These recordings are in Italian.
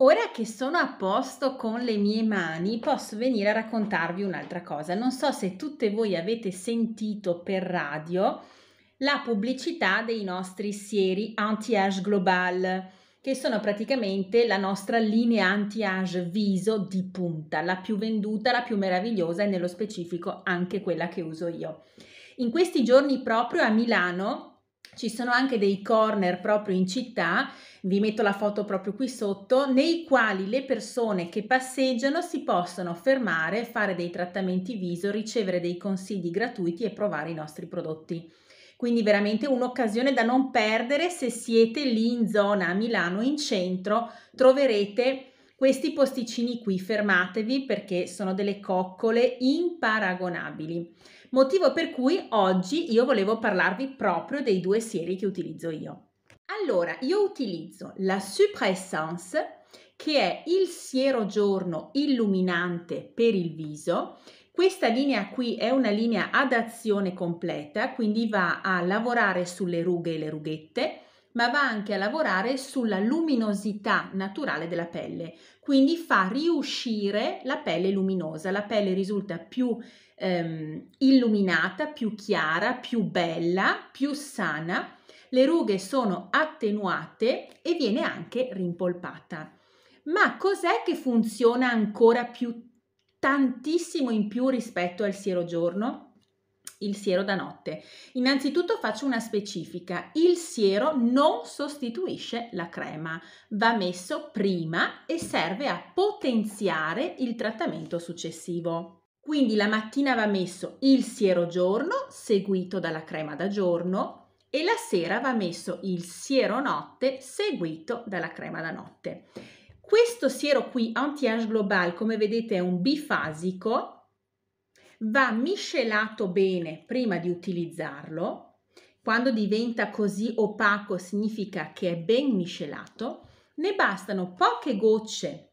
Ora che sono a posto con le mie mani, posso venire a raccontarvi un'altra cosa. Non so se tutte voi avete sentito per radio la pubblicità dei nostri sieri anti-age global, che sono praticamente la nostra linea anti-age viso di punta, la più venduta, la più meravigliosa e nello specifico anche quella che uso io. In questi giorni proprio a Milano ci sono anche dei corner proprio in città, vi metto la foto proprio qui sotto, nei quali le persone che passeggiano si possono fermare, fare dei trattamenti viso, ricevere dei consigli gratuiti e provare i nostri prodotti. Quindi veramente un'occasione da non perdere se siete lì in zona a Milano, in centro, troverete questi posticini qui, fermatevi perché sono delle coccole imparagonabili motivo per cui oggi io volevo parlarvi proprio dei due sieri che utilizzo io. Allora, io utilizzo la Supra Essence, che è il siero giorno illuminante per il viso. Questa linea qui è una linea ad azione completa, quindi va a lavorare sulle rughe e le rughette ma va anche a lavorare sulla luminosità naturale della pelle, quindi fa riuscire la pelle luminosa, la pelle risulta più ehm, illuminata, più chiara, più bella, più sana, le rughe sono attenuate e viene anche rimpolpata. Ma cos'è che funziona ancora più tantissimo in più rispetto al siero giorno? il siero da notte. Innanzitutto faccio una specifica, il siero non sostituisce la crema, va messo prima e serve a potenziare il trattamento successivo. Quindi la mattina va messo il siero giorno seguito dalla crema da giorno e la sera va messo il siero notte seguito dalla crema da notte. Questo siero qui, Anti-Age Global, come vedete è un bifasico va miscelato bene prima di utilizzarlo. Quando diventa così opaco significa che è ben miscelato. Ne bastano poche gocce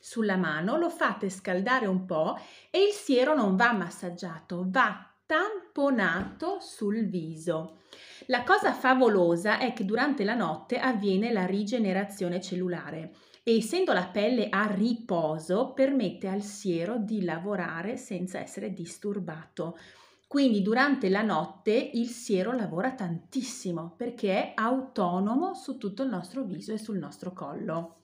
sulla mano, lo fate scaldare un po' e il siero non va massaggiato, va tamponato sul viso. La cosa favolosa è che durante la notte avviene la rigenerazione cellulare e essendo la pelle a riposo permette al siero di lavorare senza essere disturbato. Quindi durante la notte il siero lavora tantissimo perché è autonomo su tutto il nostro viso e sul nostro collo.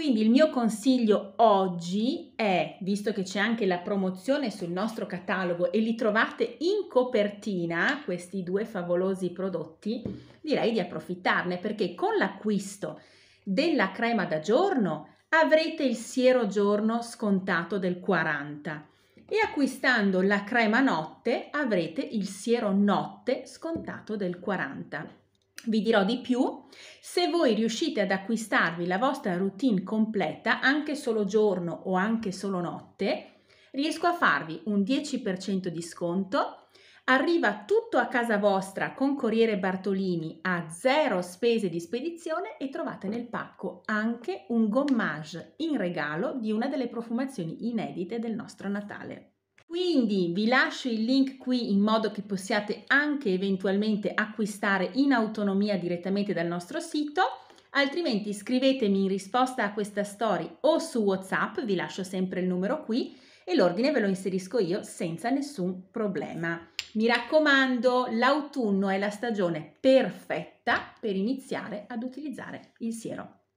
Quindi il mio consiglio oggi è, visto che c'è anche la promozione sul nostro catalogo e li trovate in copertina, questi due favolosi prodotti, direi di approfittarne perché con l'acquisto della crema da giorno avrete il siero giorno scontato del 40 e acquistando la crema notte avrete il siero notte scontato del 40. Vi dirò di più, se voi riuscite ad acquistarvi la vostra routine completa, anche solo giorno o anche solo notte, riesco a farvi un 10% di sconto, arriva tutto a casa vostra con Corriere Bartolini a zero spese di spedizione e trovate nel pacco anche un gommage in regalo di una delle profumazioni inedite del nostro Natale. Quindi vi lascio il link qui in modo che possiate anche eventualmente acquistare in autonomia direttamente dal nostro sito, altrimenti scrivetemi in risposta a questa story o su WhatsApp, vi lascio sempre il numero qui e l'ordine ve lo inserisco io senza nessun problema. Mi raccomando, l'autunno è la stagione perfetta per iniziare ad utilizzare il siero.